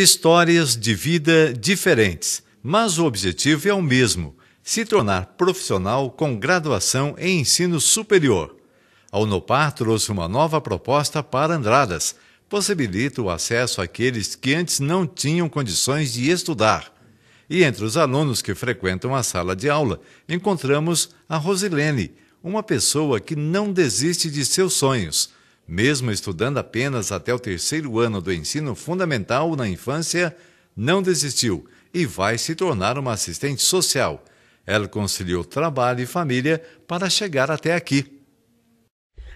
Histórias de vida diferentes, mas o objetivo é o mesmo: se tornar profissional com graduação em ensino superior. A Unopar trouxe uma nova proposta para Andradas. Possibilita o acesso àqueles que antes não tinham condições de estudar. E entre os alunos que frequentam a sala de aula, encontramos a Rosilene, uma pessoa que não desiste de seus sonhos mesmo estudando apenas até o terceiro ano do ensino fundamental na infância, não desistiu e vai se tornar uma assistente social. Ela conciliou trabalho e família para chegar até aqui.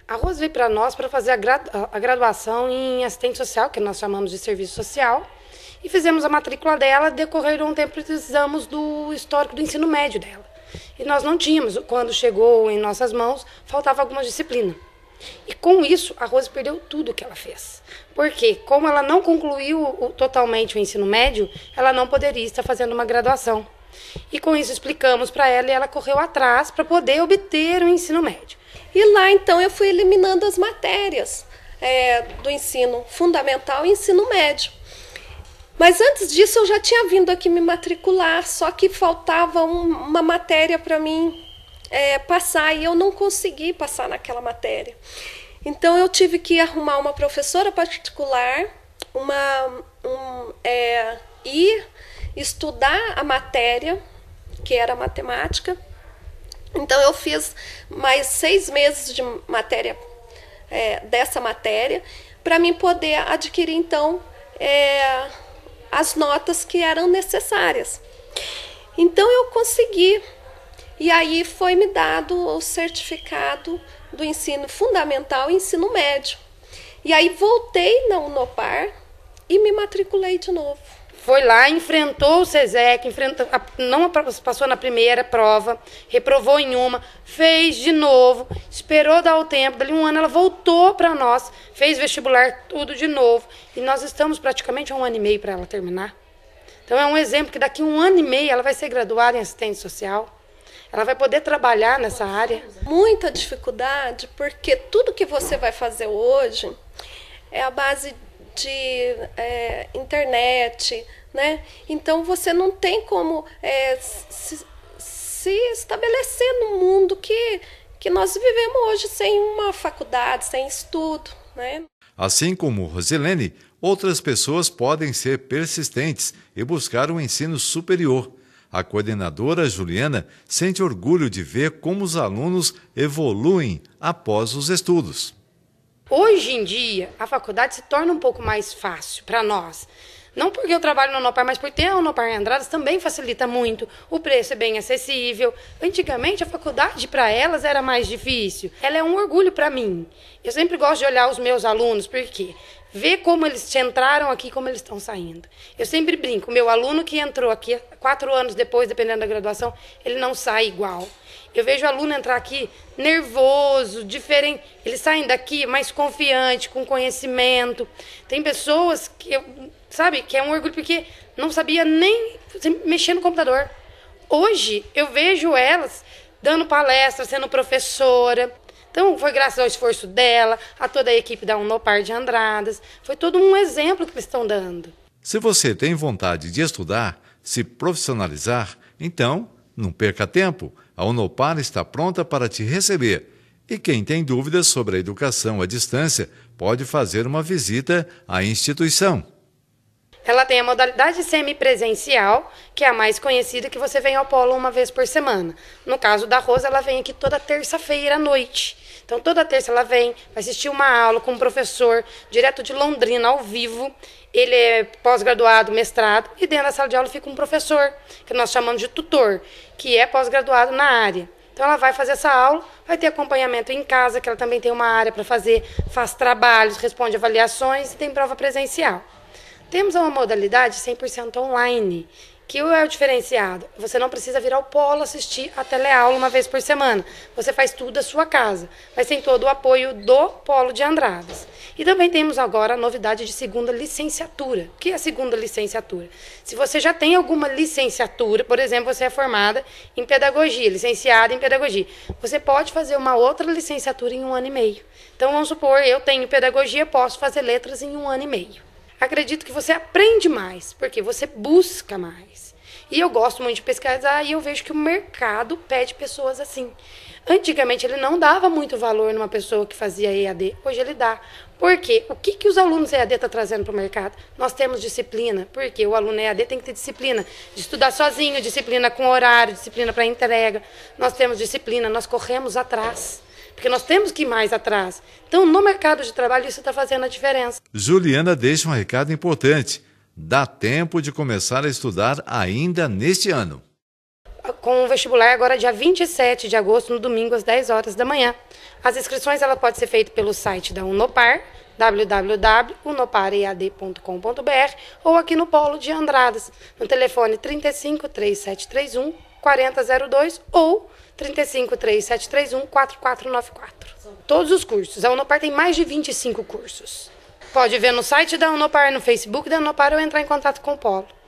A Rose veio para nós para fazer a, graduação em assistente social, que nós chamamos de serviço social, e fizemos a matrícula dela. Decorreu um tempo precisamos do histórico do ensino médio dela. E nós não tínhamos, quando chegou em nossas mãos, faltava alguma disciplina. E com isso, a Rose perdeu tudo que ela fez. Porque, como ela não concluiu o, totalmente o ensino médio, ela não poderia estar fazendo uma graduação. E com isso explicamos para ela e ela correu atrás para poder obter o ensino médio. E lá então eu fui eliminando as matérias é, do ensino fundamental e ensino médio. Mas antes disso eu já tinha vindo aqui me matricular, só que faltava um, uma matéria para mim é, passar e eu não consegui passar naquela matéria. Então eu tive que arrumar uma professora particular, uma um, é, ir estudar a matéria que era matemática. Então eu fiz mais seis meses de matéria é, dessa matéria para mim poder adquirir então é, as notas que eram necessárias. Então eu consegui e aí foi me dado o certificado do ensino fundamental e ensino médio. E aí voltei na Unopar e me matriculei de novo. Foi lá, enfrentou o SESEC, enfrentou, não passou na primeira prova, reprovou em uma, fez de novo, esperou dar o tempo, dali um ano ela voltou para nós, fez vestibular tudo de novo. E nós estamos praticamente há um ano e meio para ela terminar. Então é um exemplo que daqui um ano e meio ela vai ser graduada em assistente social ela vai poder trabalhar nessa área? Muita dificuldade, porque tudo que você vai fazer hoje é a base de é, internet, né? Então você não tem como é, se, se estabelecer no mundo que, que nós vivemos hoje sem uma faculdade, sem estudo, né? Assim como Rosilene, outras pessoas podem ser persistentes e buscar um ensino superior a coordenadora Juliana sente orgulho de ver como os alunos evoluem após os estudos. Hoje em dia, a faculdade se torna um pouco mais fácil para nós. Não porque eu trabalho no Nopar, mas por ter o Nopar em Andradas também facilita muito. O preço é bem acessível. Antigamente a faculdade para elas era mais difícil. Ela é um orgulho para mim. Eu sempre gosto de olhar os meus alunos, porque Vê como eles entraram aqui, como eles estão saindo. Eu sempre brinco, meu aluno que entrou aqui quatro anos depois, dependendo da graduação, ele não sai igual. Eu vejo o aluno entrar aqui nervoso, diferente. Eles saem daqui mais confiante, com conhecimento. Tem pessoas que eu, sabe, que é um orgulho porque não sabia nem mexer no computador. Hoje eu vejo elas dando palestra, sendo professora, então, foi graças ao esforço dela, a toda a equipe da Unopar de Andradas. Foi todo um exemplo que eles estão dando. Se você tem vontade de estudar, se profissionalizar, então não perca tempo. A Unopar está pronta para te receber. E quem tem dúvidas sobre a educação à distância pode fazer uma visita à instituição. Ela tem a modalidade semipresencial, que é a mais conhecida, que você vem ao polo uma vez por semana. No caso da Rosa, ela vem aqui toda terça-feira à noite. Então toda terça ela vem, vai assistir uma aula com um professor direto de Londrina, ao vivo. Ele é pós-graduado, mestrado, e dentro da sala de aula fica um professor, que nós chamamos de tutor, que é pós-graduado na área. Então ela vai fazer essa aula, vai ter acompanhamento em casa, que ela também tem uma área para fazer, faz trabalhos, responde avaliações e tem prova presencial. Temos uma modalidade 100% online, que é o diferenciado? Você não precisa vir ao polo assistir a teleaula uma vez por semana. Você faz tudo da sua casa, mas tem todo o apoio do polo de Andradas. E também temos agora a novidade de segunda licenciatura. O que é a segunda licenciatura? Se você já tem alguma licenciatura, por exemplo, você é formada em pedagogia, licenciada em pedagogia, você pode fazer uma outra licenciatura em um ano e meio. Então, vamos supor, eu tenho pedagogia, posso fazer letras em um ano e meio acredito que você aprende mais, porque você busca mais. E eu gosto muito de pesquisar e eu vejo que o mercado pede pessoas assim. Antigamente ele não dava muito valor numa pessoa que fazia EAD, hoje ele dá. Por quê? O que, que os alunos EAD estão tá trazendo para o mercado? Nós temos disciplina, porque o aluno EAD tem que ter disciplina de estudar sozinho, disciplina com horário, disciplina para entrega. Nós temos disciplina, nós corremos atrás porque nós temos que ir mais atrás. Então, no mercado de trabalho, isso está fazendo a diferença. Juliana deixa um recado importante. Dá tempo de começar a estudar ainda neste ano. Com o vestibular agora dia 27 de agosto, no domingo, às 10 horas da manhã. As inscrições ela pode ser feita pelo site da Unopar, www.unoparead.com.br ou aqui no Polo de Andradas, no telefone 35 3731 4002 ou 35-3731-4494. Todos os cursos. A Unopar tem mais de 25 cursos. Pode ver no site da Unopar, no Facebook da Unopar ou entrar em contato com o Polo.